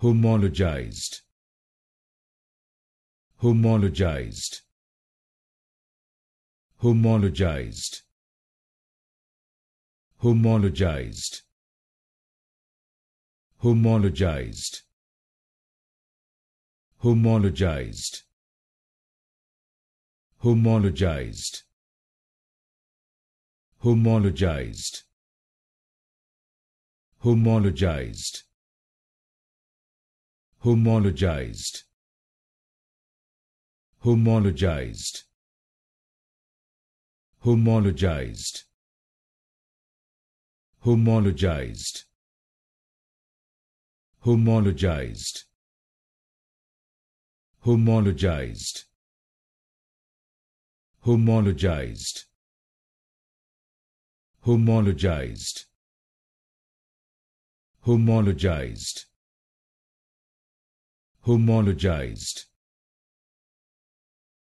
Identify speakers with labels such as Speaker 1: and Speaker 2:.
Speaker 1: homologized homologized homologized homologized homologized homologized homologized homologized homologized homologized homologized homologized homologized homologized homologized homologized homologized homologized homologized